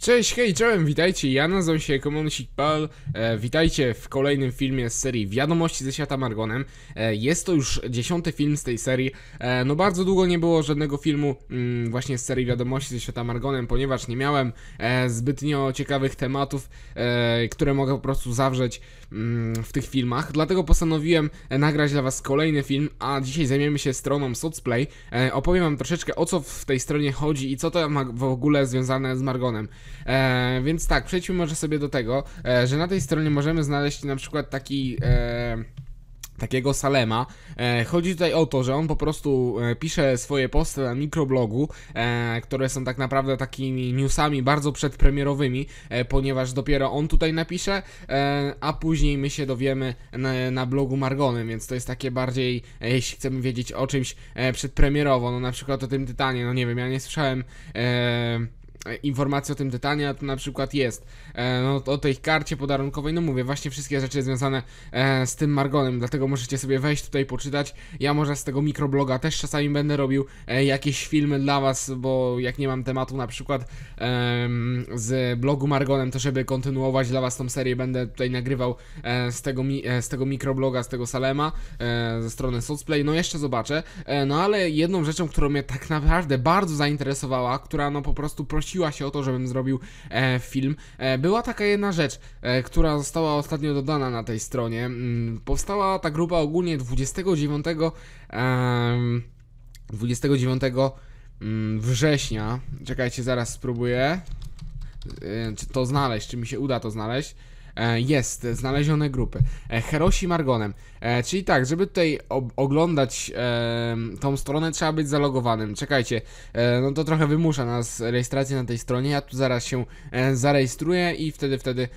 Cześć, hej, czołem, witajcie, ja nazywam się Komonsikpal, e, witajcie w kolejnym filmie z serii Wiadomości ze świata Margonem. E, jest to już dziesiąty film z tej serii, e, no bardzo długo nie było żadnego filmu mm, właśnie z serii Wiadomości ze świata Margonem, ponieważ nie miałem e, zbytnio ciekawych tematów, e, które mogę po prostu zawrzeć mm, w tych filmach, dlatego postanowiłem e, nagrać dla was kolejny film, a dzisiaj zajmiemy się stroną Sotsplay. E, opowiem wam troszeczkę o co w tej stronie chodzi i co to ma w ogóle związane z Margonem. E, więc tak, przejdźmy może sobie do tego, e, że na tej stronie możemy znaleźć na przykład taki... E, takiego Salema. E, chodzi tutaj o to, że on po prostu e, pisze swoje posty na mikroblogu, e, które są tak naprawdę takimi newsami bardzo przedpremierowymi, e, ponieważ dopiero on tutaj napisze, e, a później my się dowiemy na, na, blogu Margony, więc to jest takie bardziej, e, jeśli chcemy wiedzieć o czymś e, przedpremierowo, no na przykład o tym Tytanie, no nie wiem, ja nie słyszałem... E, E, informacje o tym tytanie, a to na przykład jest. E, no, o tej karcie podarunkowej, no mówię, właśnie wszystkie rzeczy związane e, z tym Margonem, dlatego możecie sobie wejść tutaj, poczytać. Ja może z tego mikrobloga też czasami będę robił jakieś filmy dla was, bo jak nie mam tematu na przykład z blogu Margonem, to żeby kontynuować dla was tą serię, będę tutaj nagrywał z tego, z tego mikrobloga, z tego Salema, ze strony Sotsplay, no jeszcze zobaczę. No ale jedną rzeczą, którą mnie tak naprawdę bardzo zainteresowała, która no po prostu prosi siła się o to, żebym zrobił e, film. E, była taka jedna rzecz, e, która została ostatnio dodana na tej stronie. Mm, powstała ta grupa ogólnie 29, e, 29 września. Czekajcie, zaraz spróbuję e, to znaleźć, czy mi się uda to znaleźć. E, jest, znalezione grupy. E, Herosi Margonem. E, czyli tak, żeby tutaj oglądać tą stronę, trzeba być zalogowanym. Czekajcie, no to trochę wymusza nas rejestrację na tej stronie. Ja tu zaraz się zarejestruję i wtedy, wtedy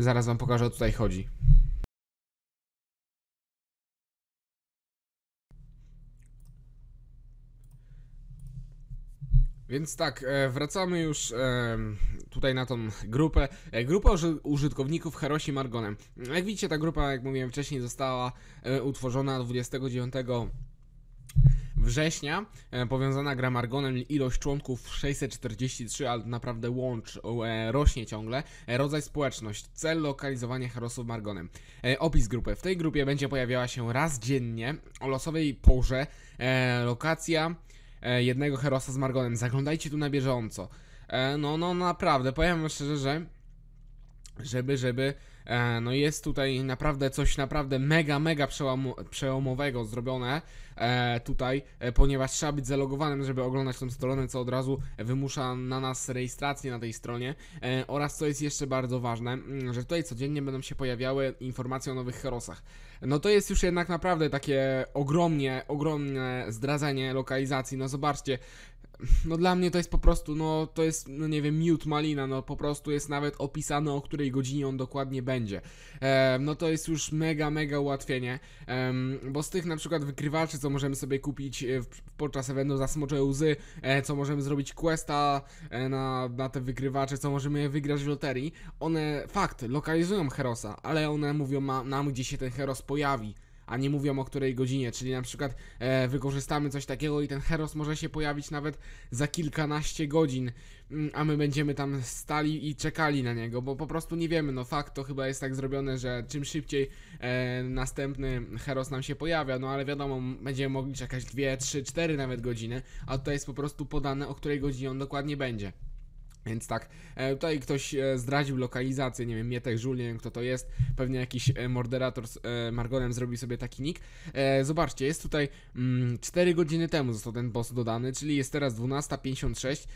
zaraz wam pokażę o co tutaj chodzi. Więc tak, wracamy już tutaj na tą grupę. E, grupa użytkowników Herosi Margonem. Jak widzicie, ta grupa, jak mówiłem wcześniej, została e, utworzona 29 września. E, powiązana gra Margonem, ilość członków 643, ale naprawdę łącz rośnie ciągle. Rodzaj społeczność, cel lokalizowanie herosów Margonem. Opis grupy. W tej grupie będzie pojawiała się raz dziennie o losowej porze lokacja jednego herosa z Margonem. Zaglądajcie tu na bieżąco. E, no, no naprawdę, powiem szczerze, że żeby, żeby, e, no jest tutaj naprawdę coś naprawdę mega, mega przełomowego zrobione e, tutaj, ponieważ trzeba być zalogowanym, żeby oglądać tą stronę, co od razu wymusza na nas rejestrację na tej stronie oraz co jest jeszcze bardzo ważne, mm, że tutaj codziennie będą się pojawiały informacje o nowych herosach. No to jest już jednak naprawdę takie ogromnie, ogromne zdradzenie lokalizacji, no zobaczcie, no dla mnie to jest po prostu, no to jest, no nie wiem, miód malina, no po prostu jest nawet opisane o której godzinie on dokładnie będzie. E, no to jest już mega, mega ułatwienie, e, bo z tych na przykład wykrywaczy, co możemy sobie kupić e, w, podczas eventu za smocze łzy, e, co możemy zrobić questa e, na, na te wykrywacze, co możemy wygrać w loterii, one, fakt, lokalizują Herosa, ale one mówią ma, nam, gdzie się ten Heros pojawi a nie mówią o której godzinie, czyli na przykład e, wykorzystamy coś takiego i ten Heros może się pojawić nawet za kilkanaście godzin, mm, a my będziemy tam stali i czekali na niego, bo po prostu nie wiemy, no fakt to chyba jest tak zrobione, że czym szybciej e, następny Heros nam się pojawia, no ale wiadomo, będziemy mogli czekać 2, 3, 4 nawet godziny, a tutaj jest po prostu podane, o której godzinie on dokładnie będzie. Więc tak, e, tutaj ktoś e, zdradził lokalizację, nie wiem, Mietek Żul, nie wiem kto to jest, pewnie jakiś e, morderator z Margonem zrobił sobie taki nick. Zobaczcie, jest tutaj 4 mm, godziny temu został ten boss dodany, czyli jest teraz 12.56,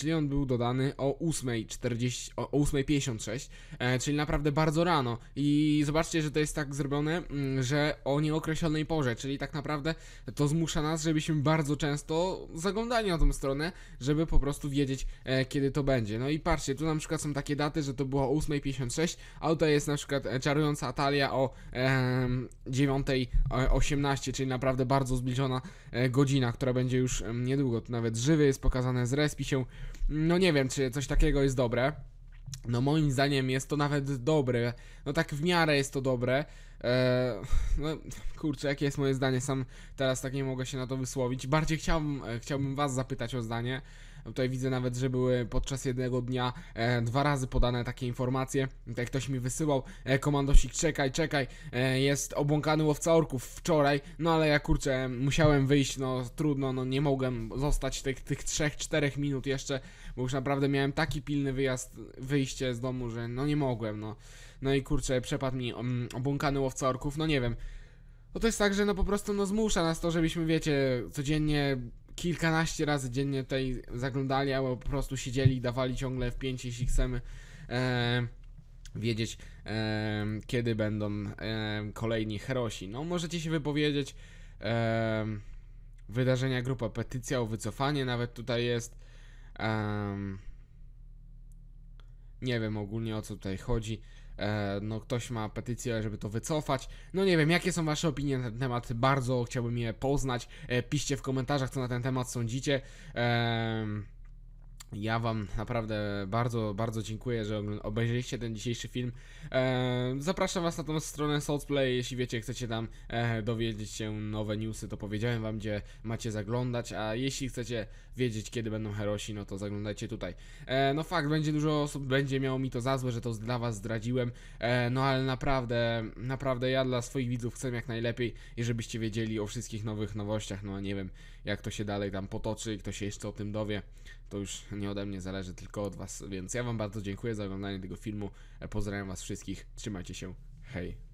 czyli on był dodany o 8.40, o 8.56, czyli naprawdę bardzo rano. I zobaczcie, że to jest tak zrobione, mm, że o nieokreślonej porze, czyli tak naprawdę to zmusza nas, żebyśmy bardzo często zaglądali na tą stronę, żeby po prostu wiedzieć, kiedy to będzie będzie. No i patrzcie, tu na przykład są takie daty, że to było o 8.56, a tutaj jest na przykład e, czarująca Atalia o e, 9.18, czyli naprawdę bardzo zbliżona e, godzina, która będzie już niedługo. Tu nawet żywy jest pokazane, zrespi się. No nie wiem, czy coś takiego jest dobre. No moim zdaniem jest to nawet dobre. No tak w miarę jest to dobre. E, no, kurczę, jakie jest moje zdanie, sam teraz tak nie mogę się na to wysłowić. Bardziej chciałbym, e, chciałbym Was zapytać o zdanie. Tutaj widzę nawet, że były podczas jednego dnia e, dwa razy podane takie informacje. Tutaj ktoś mi wysyłał, e, komandosik czekaj, czekaj, e, jest obłąkany łowca orków wczoraj, no ale ja kurczę, musiałem wyjść, no trudno, no nie mogłem zostać tych, tych 3-4 minut jeszcze, bo już naprawdę miałem taki pilny wyjazd, wyjście z domu, że no nie mogłem, no. No i kurczę, przepadł mi mm, obłąkany łowca orków, no nie wiem. No to jest tak, że no po prostu no zmusza nas to, żebyśmy, wiecie, codziennie kilkanaście razy dziennie tej zaglądali, albo po prostu siedzieli i dawali ciągle w pięciu jeśli chcemy. E wiedzieć, e, kiedy będą e, kolejni herosi. No, możecie się wypowiedzieć. E, wydarzenia grupa petycja o wycofanie nawet tutaj jest. E, nie wiem ogólnie o co tutaj chodzi. E, no ktoś ma petycję, żeby to wycofać. No nie wiem, jakie są wasze opinie na ten temat, bardzo chciałbym je poznać. E, piszcie w komentarzach, co na ten temat sądzicie. Eee... Ja Wam naprawdę bardzo, bardzo dziękuję, że obejrzeliście ten dzisiejszy film. E, zapraszam Was na tą stronę Soulplay, jeśli wiecie, chcecie tam e, dowiedzieć się nowe newsy, to powiedziałem Wam, gdzie macie zaglądać, a jeśli chcecie wiedzieć, kiedy będą herosi, no to zaglądajcie tutaj. E, no fakt, będzie dużo osób, będzie miało mi to za złe, że to dla Was zdradziłem, no ale naprawdę, naprawdę ja dla swoich widzów chcę jak najlepiej i żebyście wiedzieli o wszystkich nowych nowościach, no a nie wiem, jak to się dalej tam potoczy, kto się jeszcze o tym dowie, to już nie ode mnie zależy, tylko od Was. Więc ja Wam bardzo dziękuję za oglądanie tego filmu. E, pozdrawiam Was wszystkich. Trzymajcie się. Hej.